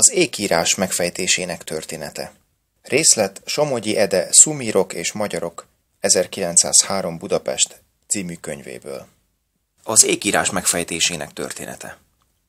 Az ékírás megfejtésének története. Részlet Somogyi Ede Szumírok és Magyarok 1903 Budapest című könyvéből. Az ékírás megfejtésének története.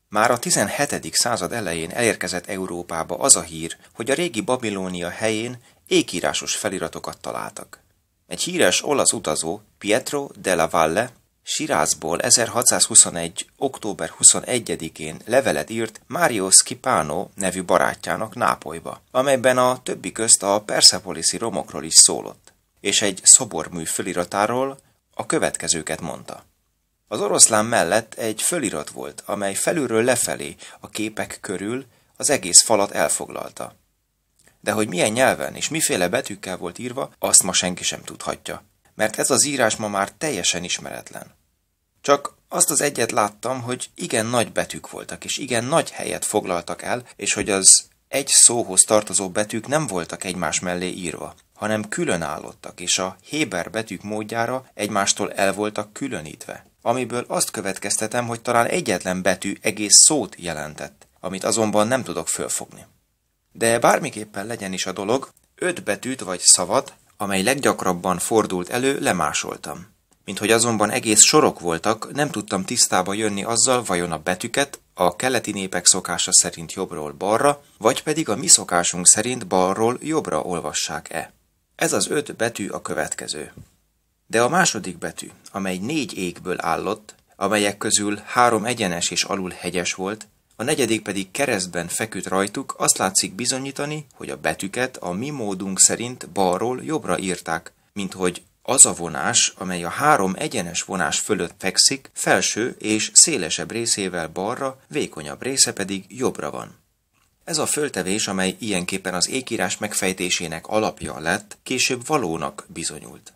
Már a 17. század elején elérkezett Európába az a hír, hogy a régi Babilónia helyén ékírásos feliratokat találtak. Egy híres olasz utazó, Pietro della Valle Sirázból 1621. október 21-én levelet írt Mario Scipano nevű barátjának Nápolyba, amelyben a többi közt a Persepoliszi romokról is szólott, és egy szobormű föliratáról a következőket mondta. Az oroszlán mellett egy fölirat volt, amely felülről lefelé, a képek körül az egész falat elfoglalta. De hogy milyen nyelven és miféle betűkkel volt írva, azt ma senki sem tudhatja, mert ez az írás ma már teljesen ismeretlen. Csak azt az egyet láttam, hogy igen nagy betűk voltak, és igen nagy helyet foglaltak el, és hogy az egy szóhoz tartozó betűk nem voltak egymás mellé írva, hanem különállottak, és a Héber betűk módjára egymástól el voltak különítve. Amiből azt következtetem, hogy talán egyetlen betű egész szót jelentett, amit azonban nem tudok fölfogni. De bármiképpen legyen is a dolog, öt betűt vagy szavat, amely leggyakrabban fordult elő, lemásoltam mint hogy azonban egész sorok voltak, nem tudtam tisztába jönni azzal, vajon a betűket a keleti népek szokása szerint jobbról balra, vagy pedig a mi szokásunk szerint balról jobbra olvassák-e. Ez az öt betű a következő. De a második betű, amely négy égből állott, amelyek közül három egyenes és alul hegyes volt, a negyedik pedig keresztben feküdt rajtuk, azt látszik bizonyítani, hogy a betűket a mi módunk szerint balról jobbra írták, mint hogy az a vonás, amely a három egyenes vonás fölött fekszik, felső és szélesebb részével balra, vékonyabb része pedig jobbra van. Ez a föltevés, amely ilyenképpen az ékírás megfejtésének alapja lett, később valónak bizonyult.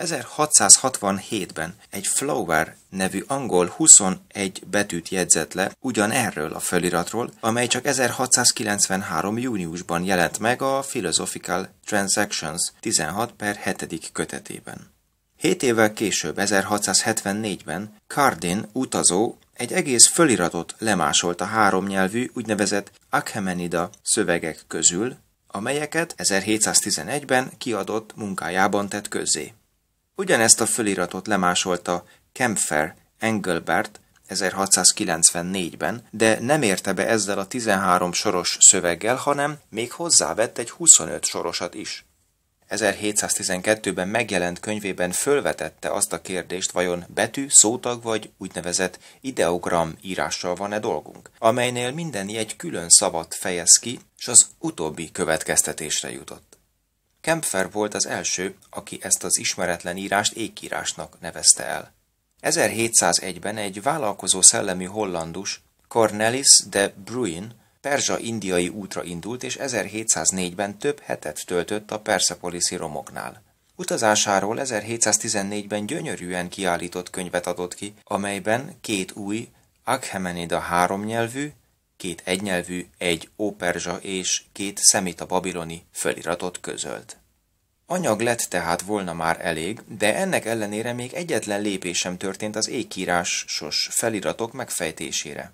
1667-ben egy Flower nevű angol 21 betűt jegyzett le erről a feliratról, amely csak 1693. júniusban jelent meg a Philosophical Transactions 16 per 7. kötetében. Hét évvel később, 1674-ben Cardin utazó egy egész föliratot lemásolt a három nyelvű úgynevezett Akhemenida szövegek közül, amelyeket 1711-ben kiadott munkájában tett közzé. Ugyanezt a föliratot lemásolta Kempfer Engelbert 1694-ben, de nem érte be ezzel a 13 soros szöveggel, hanem még hozzávett egy 25 sorosat is. 1712-ben megjelent könyvében fölvetette azt a kérdést, vajon betű, szótag vagy úgynevezett ideogram írással van-e dolgunk, amelynél minden egy külön szavat fejez ki, és az utóbbi következtetésre jutott. Kempfer volt az első, aki ezt az ismeretlen írást ékírásnak nevezte el. 1701-ben egy vállalkozó szellemi hollandus, Cornelis de Bruin, perzsa-indiai útra indult, és 1704-ben több hetet töltött a perszepoliszi romoknál. Utazásáról 1714-ben gyönyörűen kiállított könyvet adott ki, amelyben két új, Akhemenida háromnyelvű két egynyelvű, egy óperzsa és két szemita babiloni feliratot közölt. Anyag lett tehát volna már elég, de ennek ellenére még egyetlen lépés sem történt az ékírásos feliratok megfejtésére.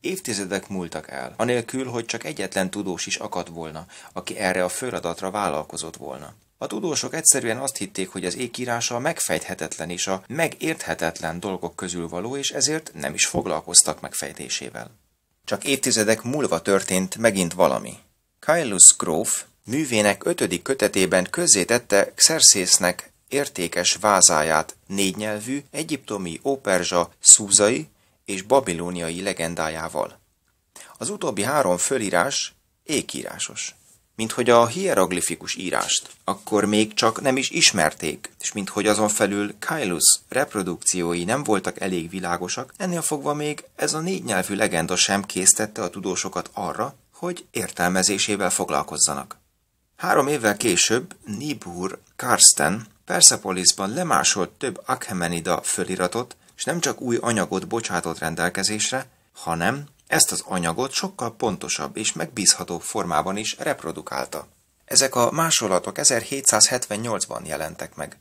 Évtizedek múltak el, anélkül, hogy csak egyetlen tudós is akadt volna, aki erre a föladatra vállalkozott volna. A tudósok egyszerűen azt hitték, hogy az ékírása a megfejthetetlen és a megérthetetlen dolgok közül való, és ezért nem is foglalkoztak megfejtésével. Csak évtizedek múlva történt megint valami. Kailus gróf művének ötödik kötetében közzétette Xerxésznek értékes vázáját négynyelvű, egyiptomi, óperzsa, szúzai és babilóniai legendájával. Az utóbbi három fölírás ékírásos mint hogy a hieroglifikus írást, akkor még csak nem is ismerték, és mint hogy azon felül Kailus reprodukciói nem voltak elég világosak, ennél fogva még ez a négy nyelvű legenda sem késztette a tudósokat arra, hogy értelmezésével foglalkozzanak. Három évvel később Nibur Karsten Persepolisban lemásolt több Akhemenida föliratot, és nem csak új anyagot bocsátott rendelkezésre, hanem ezt az anyagot sokkal pontosabb és megbízhatóbb formában is reprodukálta. Ezek a másolatok 1778-ban jelentek meg.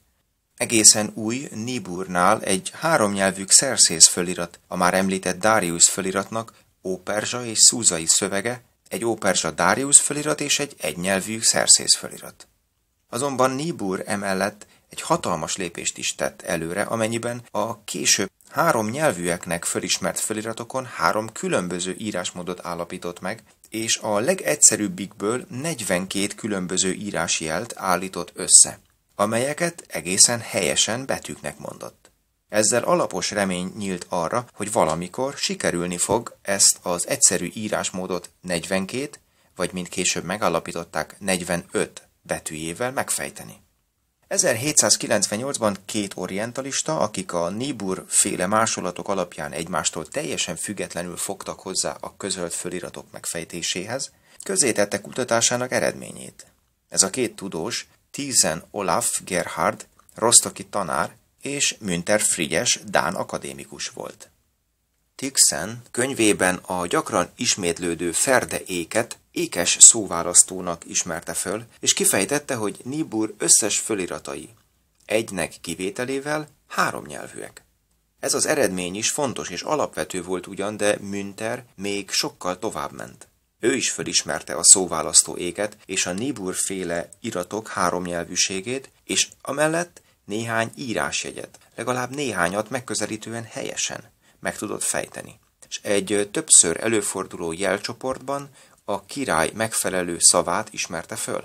Egészen új Niburnál egy háromnyelvű szerszész fölirat, a már említett Darius föliratnak óperzsa és szúzai szövege, egy óperzsa Darius fölirat és egy egynyelvű szerszész fölirat. Azonban Nibur emellett egy hatalmas lépést is tett előre, amennyiben a később Három nyelvűeknek fölismert feliratokon három különböző írásmódot állapított meg, és a legegyszerűbbikből 42 különböző írásjelt állított össze, amelyeket egészen helyesen betűknek mondott. Ezzel alapos remény nyílt arra, hogy valamikor sikerülni fog ezt az egyszerű írásmódot 42, vagy mint később megállapították 45 betűjével megfejteni. 1798-ban két orientalista, akik a Nibur féle másolatok alapján egymástól teljesen függetlenül fogtak hozzá a közölt föliratok megfejtéséhez, közzétette kutatásának eredményét. Ez a két tudós, Tizen Olaf Gerhard, rostoki tanár és Münter Frigyes, dán akadémikus volt. Tixen könyvében a gyakran ismétlődő éket ékes szóválasztónak ismerte föl, és kifejtette, hogy Nibur összes föliratai, egynek kivételével három nyelvűek. Ez az eredmény is fontos és alapvető volt ugyan, de Münter még sokkal tovább ment. Ő is fölismerte a szóválasztó éket és a Nibur féle iratok háromnyelvűségét, és amellett néhány írásjegyet, legalább néhányat megközelítően helyesen meg tudott fejteni és egy többször előforduló jelcsoportban a király megfelelő szavát ismerte föl.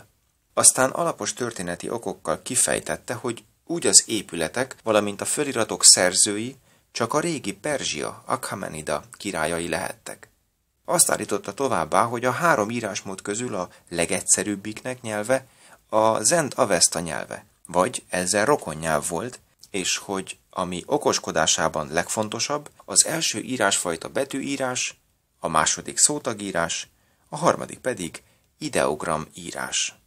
Aztán alapos történeti okokkal kifejtette, hogy úgy az épületek, valamint a föliratok szerzői csak a régi Perzsia, Akhamenida királyai lehettek. Azt állította továbbá, hogy a három írásmód közül a legegyszerűbbiknek nyelve a Zend Avesta nyelve, vagy ezzel rokon nyelv volt, és hogy ami okoskodásában legfontosabb, az első írásfajta betűírás, a második szótagírás, a harmadik pedig ideogram írás.